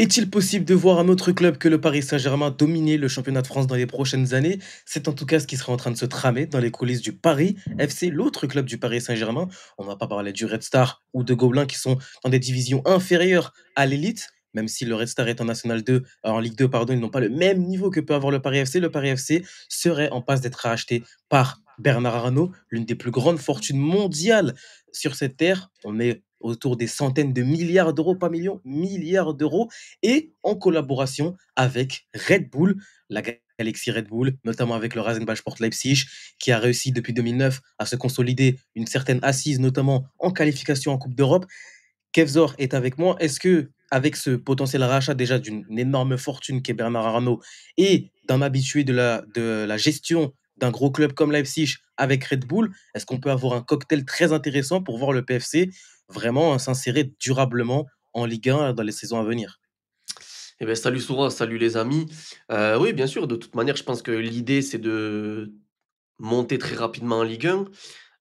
Est-il possible de voir un autre club que le Paris Saint-Germain dominer le championnat de France dans les prochaines années C'est en tout cas ce qui sera en train de se tramer dans les coulisses du Paris FC, l'autre club du Paris Saint-Germain. On ne va pas parler du Red Star ou de Gobelins qui sont dans des divisions inférieures à l'élite, même si le Red Star est en National 2, euh, en Ligue 2, pardon, ils n'ont pas le même niveau que peut avoir le Paris FC. Le Paris FC serait en passe d'être racheté par Bernard Arnault, l'une des plus grandes fortunes mondiales sur cette terre. On est autour des centaines de milliards d'euros, pas millions, milliards d'euros, et en collaboration avec Red Bull, la Galaxy Red Bull, notamment avec le Rasenbach Sport Leipzig, qui a réussi depuis 2009 à se consolider une certaine assise, notamment en qualification en Coupe d'Europe. Kevzor est avec moi. Est-ce que, avec ce potentiel rachat déjà d'une énorme fortune qu'est Bernard Arnault et d'un habitué de la, de la gestion d'un gros club comme Leipzig avec Red Bull, est-ce qu'on peut avoir un cocktail très intéressant pour voir le PFC vraiment s'insérer durablement en Ligue 1 dans les saisons à venir eh bien, salut Soura, salut les amis. Euh, oui, bien sûr, de toute manière, je pense que l'idée, c'est de monter très rapidement en Ligue 1.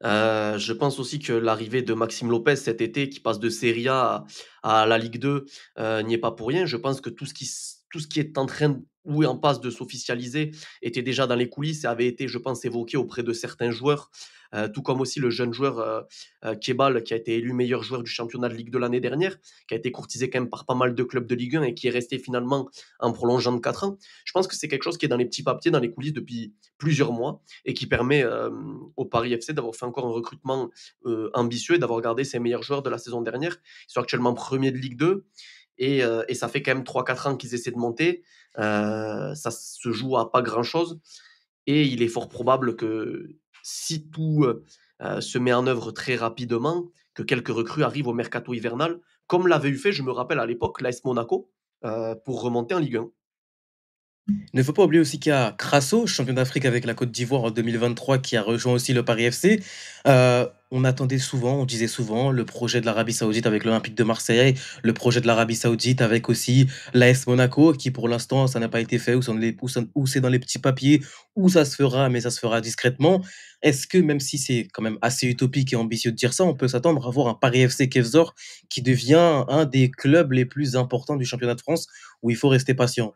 Euh, je pense aussi que l'arrivée de Maxime Lopez cet été, qui passe de Serie A à, la Ligue 2, euh, n'y est pas pour rien. Je pense que tout ce qui, tout ce qui est en train de ou en passe de s'officialiser, était déjà dans les coulisses et avait été, je pense, évoqué auprès de certains joueurs, euh, tout comme aussi le jeune joueur euh, euh, Kebal, qui a été élu meilleur joueur du championnat de Ligue de l'année dernière, qui a été courtisé quand même par pas mal de clubs de Ligue 1 et qui est resté finalement en prolongeant de 4 ans. Je pense que c'est quelque chose qui est dans les petits papiers, dans les coulisses depuis plusieurs mois et qui permet au Paris FC d'avoir fait encore un recrutement ambitieux et d'avoir gardé ses meilleurs joueurs de la saison dernière. Ils sont actuellement premiers de Ligue 2. Euh, et, ça fait quand même 3-4 ans qu'ils essaient de monter. Euh, ça se joue à pas grand-chose. Et il est fort probable que si tout euh, se met en œuvre très rapidement, que quelques recrues arrivent au mercato hivernal, comme l'avait eu fait, je me rappelle à l'époque, l'AS Monaco, pour remonter en Ligue 1. Ne faut pas oublier aussi qu'il y a Crasso, champion d'Afrique avec la Côte d'Ivoire en 2023, qui a rejoint aussi le Paris FC on attendait souvent, on disait souvent le projet de l'Arabie Saoudite avec l'Olympique de Marseille, le projet de l'Arabie Saoudite avec aussi l'AS Monaco, qui pour l'instant ça n'a pas été fait, ou c'est dans les petits papiers, ou ça se fera, mais ça se fera discrètement. Est-ce que même si c'est quand même assez utopique et ambitieux de dire ça, on peut s'attendre à voir un Paris FC Kevzor qui devient un des clubs les plus importants du championnat de France où il faut rester patient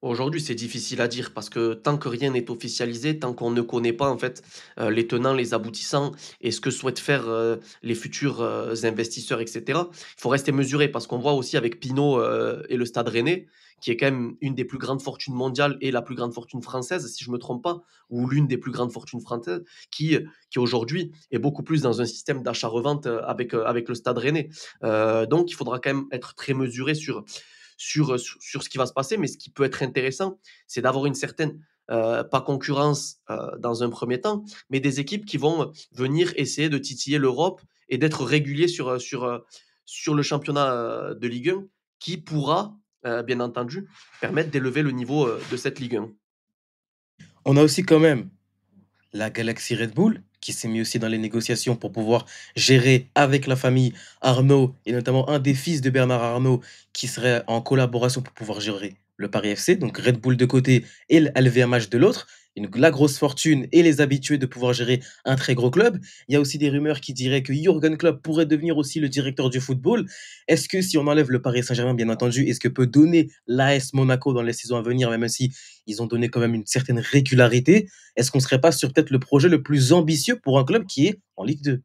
Aujourd'hui, c'est difficile à dire parce que tant que rien n'est officialisé, tant qu'on ne connaît pas en fait euh, les tenants, les aboutissants et ce que souhaitent faire euh, les futurs euh, investisseurs, etc. Il faut rester mesuré parce qu'on voit aussi avec Pinot et le Stade Rennais, qui est quand même une des plus grandes fortunes mondiales et la plus grande fortune française, si je me trompe pas, ou l'une des plus grandes fortunes françaises, qui qui aujourd'hui est beaucoup plus dans un système d'achat-revente avec avec le Stade Rennais. donc, il faudra quand même être très mesuré sur euh, sur, ce qui va se passer. Mais ce qui peut être intéressant, c'est d'avoir une certaine, euh, pas concurrence euh, dans un premier temps, mais des équipes qui vont venir essayer de titiller l'Europe et d'être réguliers sur, sur, sur le championnat de Ligue 1 qui pourra, bien entendu, permettre d'élever le niveau de cette Ligue 1. On a aussi quand même la Galaxy Red Bull qui s'est mis aussi dans les négociations pour pouvoir gérer avec la famille Arnaud, et notamment un des fils de Bernard Arnaud, qui serait en collaboration pour pouvoir gérer le Paris FC, donc Red Bull de côté et le de l'autre la grosse fortune et les habitués de pouvoir gérer un très gros club. Il y a aussi des rumeurs qui diraient que Jurgen Klopp pourrait devenir aussi le directeur du football. Est-ce que si on enlève le Paris Saint-Germain, bien entendu, est-ce que peut donner l'AS Monaco dans les saisons à venir, même si ils ont donné quand même une certaine régularité, est-ce qu'on ne serait pas sur peut-être le projet le plus ambitieux pour un club qui est en Ligue 2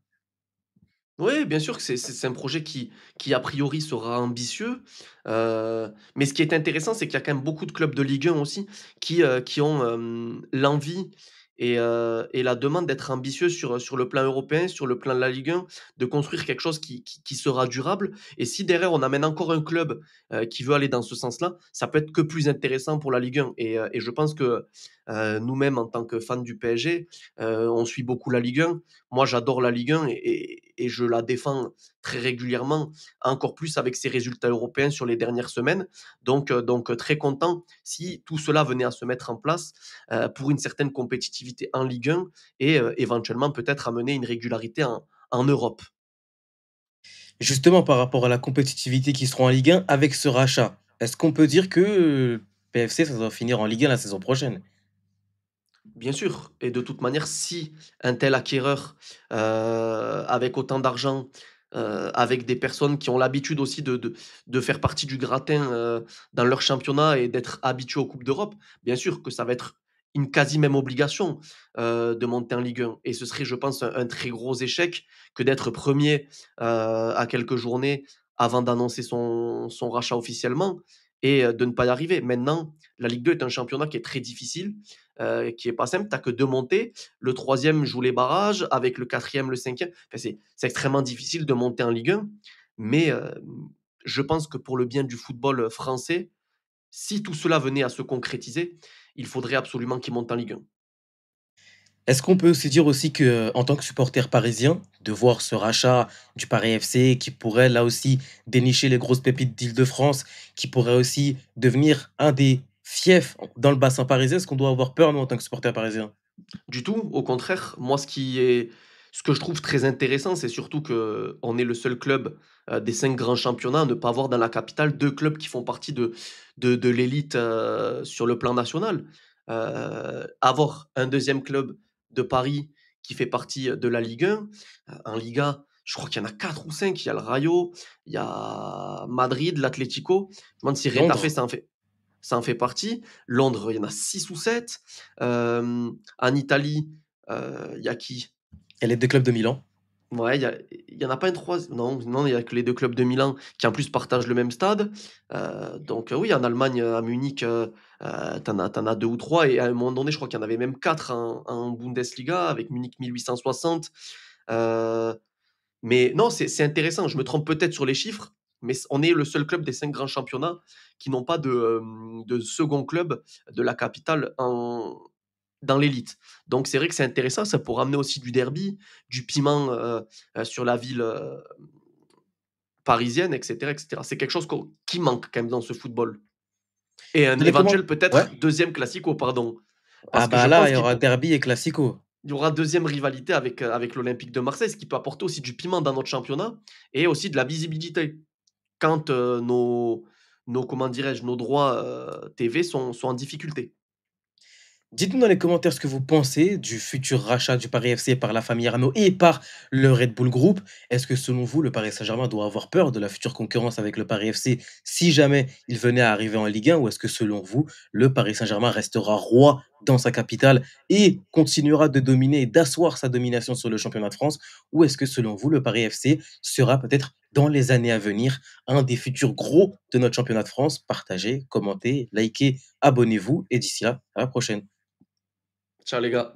oui, bien sûr que c'est un projet qui qui a priori sera ambitieux, euh, mais ce qui est intéressant, c'est qu'il y a quand même beaucoup de clubs de Ligue 1 aussi qui, euh, qui ont, euh, l'envie et et la demande d'être ambitieux sur, sur le plan européen, sur le plan de la Ligue 1, de construire quelque chose qui qui sera durable et si derrière on amène encore un club, qui veut aller dans ce sens-là, ça peut être que plus intéressant pour la Ligue 1 et et je pense que, nous-mêmes en tant que fans du PSG, on suit beaucoup la Ligue 1. Moi j'adore la Ligue 1 et et je la défends très régulièrement, encore plus avec ses résultats européens sur les dernières semaines. Donc, euh, donc euh, très content si tout cela venait à se mettre en place euh, pour une certaine compétitivité en Ligue 1 et éventuellement peut-être amener une régularité en, Europe. Justement, par rapport à la compétitivité qui sera en Ligue 1 avec ce rachat, est-ce qu'on peut dire que PFC, ça doit finir en Ligue 1 la saison prochaine Bien sûr. Et de toute manière, si un tel acquéreur, euh, avec autant d'argent, euh, avec des personnes qui ont l'habitude aussi de, faire partie du gratin euh, dans leur championnat et d'être habitué aux Coupes d'Europe, bien sûr que ça va être une quasi même obligation de monter en Ligue 1. Et ce serait, je pense, un, très gros échec que d'être premier à quelques journées avant d'annoncer son, son, rachat officiellement et de ne pas y arriver. Maintenant, la Ligue 2 est un championnat qui est très difficile. Euh, qui est pas simple. T'as que deux montées. Le troisième joue les barrages, avec le quatrième, le cinquième. c'est, extrêmement difficile de monter en Ligue 1. Mais euh, je pense que pour le bien du football français, si tout cela venait à se concrétiser, il faudrait absolument qu'il monte en Ligue 1. Est-ce qu'on peut aussi dire aussi que, euh, en tant que supporter parisien, de voir ce rachat du Paris FC qui pourrait là aussi dénicher les grosses pépites d'Île-de-France, qui pourrait aussi devenir un des fief dans le bassin parisien Est-ce qu'on doit avoir peur, nous, en tant que supporter parisien Du tout. Au contraire, moi, ce qui est. Ce que je trouve très intéressant, c'est surtout qu'on est le seul club euh, des cinq grands championnats à ne pas avoir dans la capitale deux clubs qui font partie de, de, l'élite euh, sur le plan national. Euh, avoir un deuxième club de Paris qui fait partie de la Ligue 1, en Liga, je crois qu'il y en a quatre ou cinq. Il y a le Rayo, il y a Madrid, l'Atlético. Je me demande si Real fait ça en fait ça en fait partie. Londres, il y en a 6 ou 7. en Italie, il y a qui Il y les deux clubs de Milan. Ouais, il n'y en a pas une troisième. Non, il n'y a que les deux clubs de Milan qui en plus partagent le même stade. donc oui, en Allemagne, à Munich, tu en as deux ou trois. Et à un moment donné, je crois qu'il y en avait même quatre en, en Bundesliga avec Munich 1860. mais non, c'est intéressant. Je me trompe peut-être sur les chiffres, mais on est le seul club des cinq grands championnats qui n'ont pas de, second club de la capitale en, dans l'élite. Donc c'est vrai que c'est intéressant, ça pourrait amener aussi du derby, du piment euh, euh, sur la ville euh, parisienne, etc. etc. C'est quelque chose qui manque quand même dans ce football. Et un éventuel peut-être deuxième classico, pardon. ah bah là, il y aura derby et classico il y aura deuxième rivalité avec, avec l'Olympique de Marseille, ce qui peut apporter aussi du piment dans notre championnat et aussi de la visibilité quand nos, nos, comment dirais nos droits TV sont, sont en difficulté. Dites-nous dans les commentaires ce que vous pensez du futur rachat du Paris FC par la famille Arnaud et par le Red Bull Group. Est-ce que selon vous, le Paris Saint-Germain doit avoir peur de la future concurrence avec le Paris FC si jamais il venait à arriver en Ligue 1 ou est-ce que selon vous, le Paris Saint-Germain restera roi dans sa capitale et continuera de dominer et d'asseoir sa domination sur le championnat de France Ou est-ce que selon vous, le Paris FC sera peut-être dans les années à venir un des futurs gros de notre championnat de France Partagez, commentez, likez, abonnez-vous et d'ici là, à la prochaine. Ciao les gars.